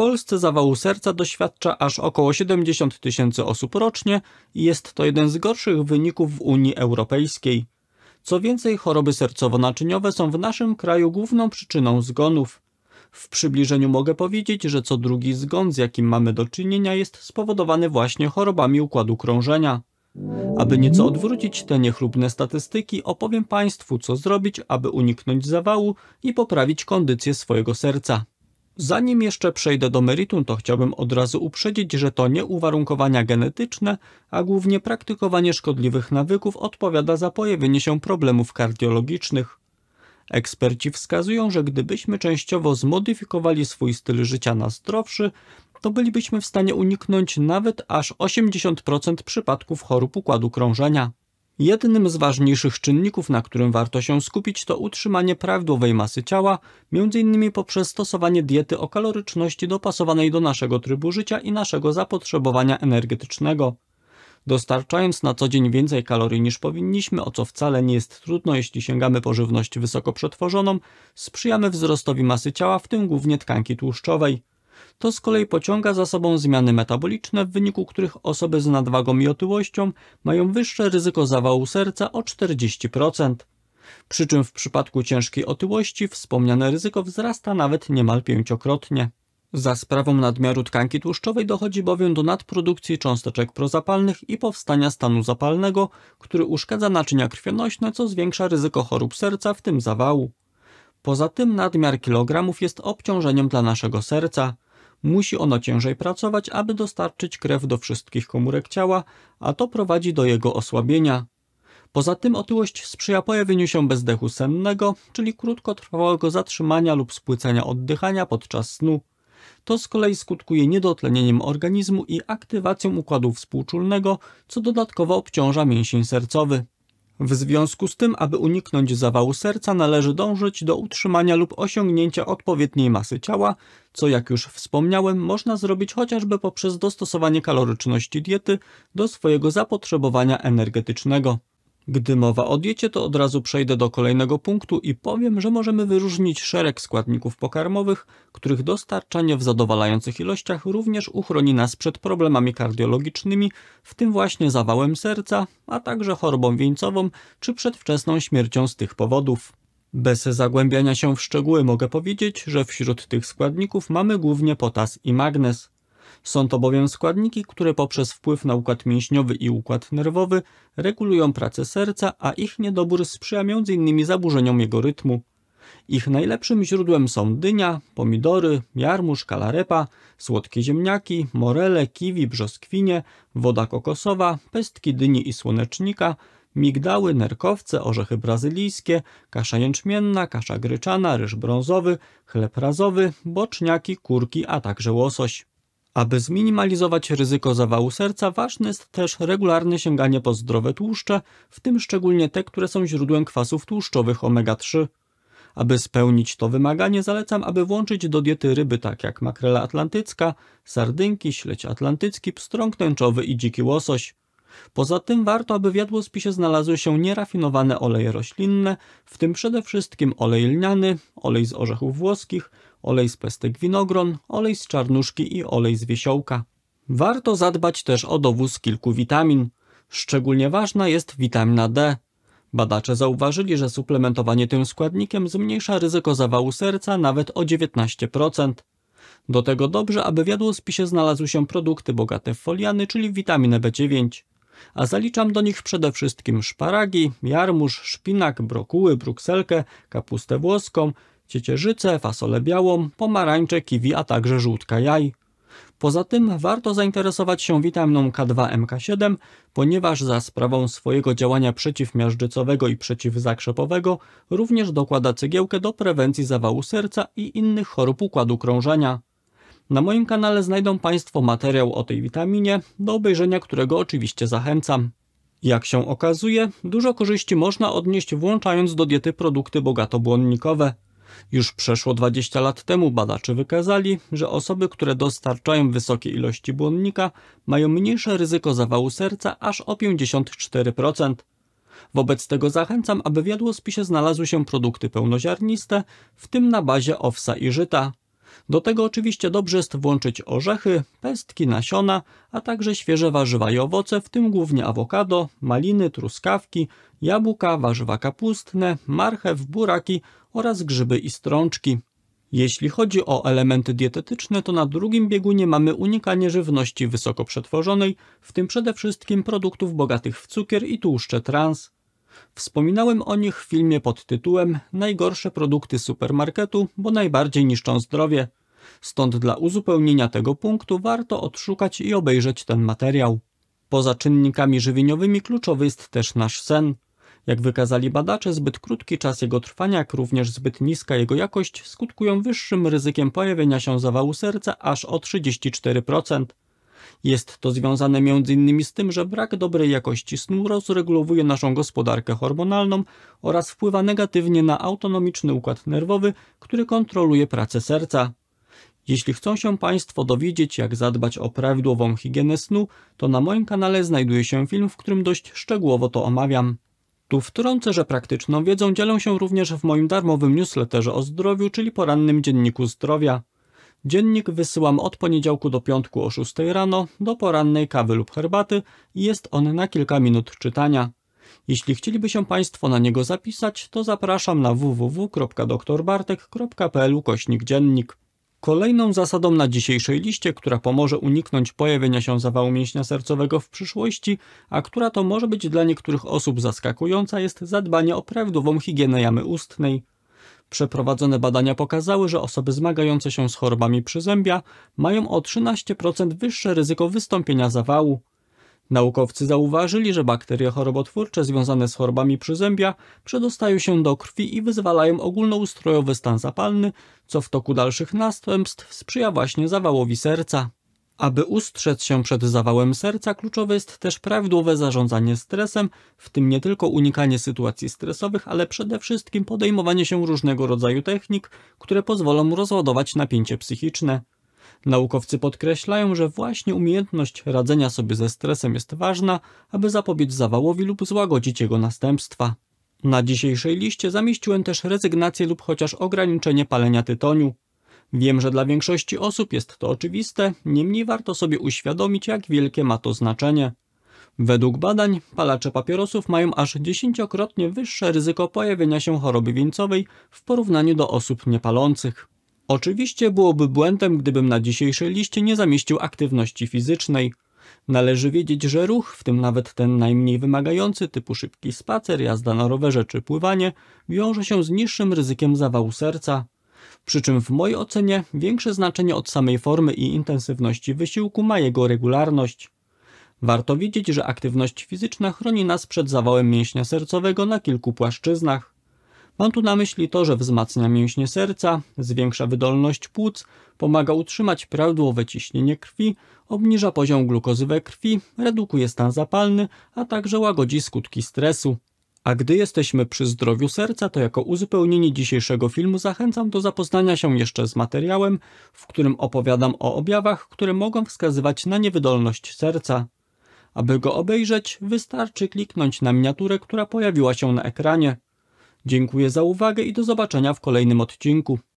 Polsce zawału serca doświadcza aż około 70 tysięcy osób rocznie i jest to jeden z gorszych wyników w Unii Europejskiej. Co więcej, choroby sercowo-naczyniowe są w naszym kraju główną przyczyną zgonów. W przybliżeniu mogę powiedzieć, że co drugi zgon, z jakim mamy do czynienia, jest spowodowany właśnie chorobami układu krążenia. Aby nieco odwrócić te niechlubne statystyki, opowiem Państwu, co zrobić, aby uniknąć zawału i poprawić kondycję swojego serca. Zanim jeszcze przejdę do meritum, to chciałbym od razu uprzedzić, że to nie uwarunkowania genetyczne, a głównie praktykowanie szkodliwych nawyków odpowiada za pojawienie się problemów kardiologicznych. Eksperci wskazują, że gdybyśmy częściowo zmodyfikowali swój styl życia na zdrowszy, to bylibyśmy w stanie uniknąć nawet aż 80% przypadków chorób układu krążenia. Jednym z ważniejszych czynników, na którym warto się skupić, to utrzymanie prawidłowej masy ciała, m.in. poprzez stosowanie diety o kaloryczności dopasowanej do naszego trybu życia i naszego zapotrzebowania energetycznego. Dostarczając na co dzień więcej kalorii niż powinniśmy, o co wcale nie jest trudno, jeśli sięgamy po żywność wysoko przetworzoną, sprzyjamy wzrostowi masy ciała, w tym głównie tkanki tłuszczowej. To z kolei pociąga za sobą zmiany metaboliczne, w wyniku których osoby z nadwagą i otyłością mają wyższe ryzyko zawału serca o 40%. Przy czym w przypadku ciężkiej otyłości wspomniane ryzyko wzrasta nawet niemal pięciokrotnie. Za sprawą nadmiaru tkanki tłuszczowej dochodzi bowiem do nadprodukcji cząsteczek prozapalnych i powstania stanu zapalnego, który uszkadza naczynia krwionośne, co zwiększa ryzyko chorób serca, w tym zawału. Poza tym nadmiar kilogramów jest obciążeniem dla naszego serca. Musi ono ciężej pracować, aby dostarczyć krew do wszystkich komórek ciała, a to prowadzi do jego osłabienia. Poza tym otyłość sprzyja pojawieniu się bezdechu sennego, czyli krótkotrwałego zatrzymania lub spłycenia oddychania podczas snu. To z kolei skutkuje niedotlenieniem organizmu i aktywacją układu współczulnego, co dodatkowo obciąża mięsień sercowy. W związku z tym, aby uniknąć zawału serca, należy dążyć do utrzymania lub osiągnięcia odpowiedniej masy ciała, co jak już wspomniałem, można zrobić chociażby poprzez dostosowanie kaloryczności diety do swojego zapotrzebowania energetycznego. Gdy mowa o diecie, to od razu przejdę do kolejnego punktu i powiem, że możemy wyróżnić szereg składników pokarmowych, których dostarczanie w zadowalających ilościach również uchroni nas przed problemami kardiologicznymi, w tym właśnie zawałem serca, a także chorobą wieńcową czy przedwczesną śmiercią z tych powodów. Bez zagłębiania się w szczegóły mogę powiedzieć, że wśród tych składników mamy głównie potas i magnez. Są to bowiem składniki, które poprzez wpływ na układ mięśniowy i układ nerwowy regulują pracę serca, a ich niedobór sprzyja m.in. zaburzeniom jego rytmu. Ich najlepszym źródłem są dynia, pomidory, jarmuż, kalarepa, słodkie ziemniaki, morele, kiwi, brzoskwinie, woda kokosowa, pestki dyni i słonecznika, migdały, nerkowce, orzechy brazylijskie, kasza jęczmienna, kasza gryczana, ryż brązowy, chleb razowy, boczniaki, kurki, a także łosoś. Aby zminimalizować ryzyko zawału serca, ważne jest też regularne sięganie po zdrowe tłuszcze, w tym szczególnie te, które są źródłem kwasów tłuszczowych omega-3. Aby spełnić to wymaganie, zalecam, aby włączyć do diety ryby takie jak makrela atlantycka, sardynki, śledź atlantycki, pstrąg tęczowy i dziki łosoś. Poza tym warto, aby w jadłospisie znalazły się nierafinowane oleje roślinne, w tym przede wszystkim olej lniany, olej z orzechów włoskich, olej z pestek winogron, olej z czarnuszki i olej z wiesiołka. Warto zadbać też o dowóz kilku witamin. Szczególnie ważna jest witamina D. Badacze zauważyli, że suplementowanie tym składnikiem zmniejsza ryzyko zawału serca nawet o 19%. Do tego dobrze, aby w jadłospisie znalazły się produkty bogate w foliany, czyli witaminę B9. A zaliczam do nich przede wszystkim szparagi, jarmuż, szpinak, brokuły, brukselkę, kapustę włoską, ciecierzycę, fasolę białą, pomarańcze, kiwi, a także żółtka jaj. Poza tym warto zainteresować się witaminą K2-MK7, ponieważ za sprawą swojego działania przeciwmiażdżycowego i przeciwzakrzepowego również dokłada cegiełkę do prewencji zawału serca i innych chorób układu krążenia. Na moim kanale znajdą Państwo materiał o tej witaminie, do obejrzenia którego oczywiście zachęcam. Jak się okazuje, dużo korzyści można odnieść włączając do diety produkty bogato błonnikowe. Już przeszło 20 lat temu badacze wykazali, że osoby, które dostarczają wysokie ilości błonnika, mają mniejsze ryzyko zawału serca aż o 54%. Wobec tego zachęcam, aby w jadłospisie znalazły się produkty pełnoziarniste, w tym na bazie owsa i żyta. Do tego oczywiście dobrze jest włączyć orzechy, pestki, nasiona, a także świeże warzywa i owoce, w tym głównie awokado, maliny, truskawki, jabłka, warzywa kapustne, marchew, buraki oraz grzyby i strączki. Jeśli chodzi o elementy dietetyczne, to na drugim biegunie mamy unikanie żywności wysoko przetworzonej, w tym przede wszystkim produktów bogatych w cukier i tłuszcze trans. Wspominałem o nich w filmie pod tytułem Najgorsze produkty supermarketu, bo najbardziej niszczą zdrowie. Stąd dla uzupełnienia tego punktu warto odszukać i obejrzeć ten materiał. Poza czynnikami żywieniowymi kluczowy jest też nasz sen. Jak wykazali badacze, zbyt krótki czas jego trwania, jak również zbyt niska jego jakość skutkują wyższym ryzykiem pojawienia się zawału serca aż o 34%. Jest to związane m.in. z tym, że brak dobrej jakości snu rozregulowuje naszą gospodarkę hormonalną oraz wpływa negatywnie na autonomiczny układ nerwowy, który kontroluje pracę serca. Jeśli chcą się Państwo dowiedzieć, jak zadbać o prawidłową higienę snu, to na moim kanale znajduje się film, w którym dość szczegółowo to omawiam. Tu wtrącę, że praktyczną wiedzą dzielę się również w moim darmowym newsletterze o zdrowiu, czyli porannym dzienniku zdrowia. Dziennik wysyłam od poniedziałku do piątku o 6 rano, do porannej kawy lub herbaty i jest on na kilka minut czytania. Jeśli chcieliby się Państwo na niego zapisać, to zapraszam na www.doktorbartek.pl kośnik dziennik. Kolejną zasadą na dzisiejszej liście, która pomoże uniknąć pojawienia się zawału mięśnia sercowego w przyszłości, a która to może być dla niektórych osób zaskakująca, jest zadbanie o prawidłową higienę jamy ustnej. Przeprowadzone badania pokazały, że osoby zmagające się z chorobami przyzębia mają o 13% wyższe ryzyko wystąpienia zawału. Naukowcy zauważyli, że bakterie chorobotwórcze związane z chorobami przyzębia przedostają się do krwi i wyzwalają ogólnoustrojowy stan zapalny, co w toku dalszych następstw sprzyja właśnie zawałowi serca. Aby ustrzec się przed zawałem serca, kluczowe jest też prawidłowe zarządzanie stresem, w tym nie tylko unikanie sytuacji stresowych, ale przede wszystkim podejmowanie się różnego rodzaju technik, które pozwolą rozładować napięcie psychiczne. Naukowcy podkreślają, że właśnie umiejętność radzenia sobie ze stresem jest ważna, aby zapobiec zawałowi lub złagodzić jego następstwa. Na dzisiejszej liście zamieściłem też rezygnację lub chociaż ograniczenie palenia tytoniu. Wiem, że dla większości osób jest to oczywiste, niemniej warto sobie uświadomić, jak wielkie ma to znaczenie. Według badań palacze papierosów mają aż dziesięciokrotnie wyższe ryzyko pojawienia się choroby wieńcowej w porównaniu do osób niepalących. Oczywiście byłoby błędem, gdybym na dzisiejszej liście nie zamieścił aktywności fizycznej. Należy wiedzieć, że ruch, w tym nawet ten najmniej wymagający, typu szybki spacer, jazda na rowerze czy pływanie, wiąże się z niższym ryzykiem zawału serca, przy czym w mojej ocenie większe znaczenie od samej formy i intensywności wysiłku ma jego regularność. Warto wiedzieć, że aktywność fizyczna chroni nas przed zawałem mięśnia sercowego na kilku płaszczyznach. Mam tu na myśli to, że wzmacnia mięśnie serca, zwiększa wydolność płuc, pomaga utrzymać prawidłowe ciśnienie krwi, obniża poziom glukozy we krwi, redukuje stan zapalny, a także łagodzi skutki stresu. A gdy jesteśmy przy zdrowiu serca, to jako uzupełnienie dzisiejszego filmu zachęcam do zapoznania się jeszcze z materiałem, w którym opowiadam o objawach, które mogą wskazywać na niewydolność serca. Aby go obejrzeć, wystarczy kliknąć na miniaturę, która pojawiła się na ekranie. Dziękuję za uwagę i do zobaczenia w kolejnym odcinku.